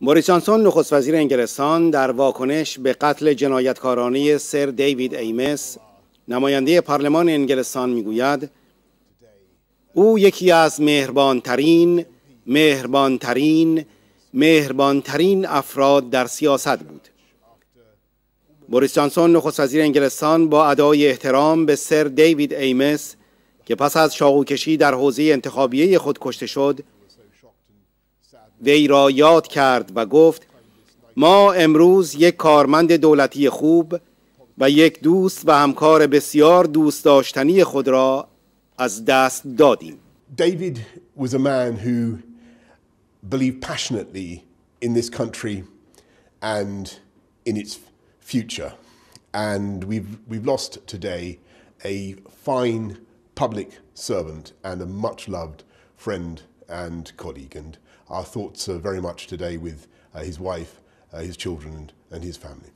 بوریس جانسون نخست وزیر انگلستان در واکنش به قتل جنایتکارانه سر دیوید ایمس نماینده پارلمان انگلستان میگوید او یکی از مهربانترین مهربانترین مهربانترین افراد در سیاست بود بوریس جانسون نخست وزیر انگلستان با ادای احترام به سر دیوید ایمس که پس از شاغوکشی در حوزه انتخابیه خود کشته شد وی را یاد کرد و گفت ما امروز یک کارمند دولتی خوب و یک دوست و همکار بسیار دوست داشتنی خود را از دست دادیم. David was a man who believed passionately in this country and in its future. And we've, we've lost today a fine public servant and a much loved friend and colleague. And our thoughts are very much today with uh, his wife, uh, his children, and his family.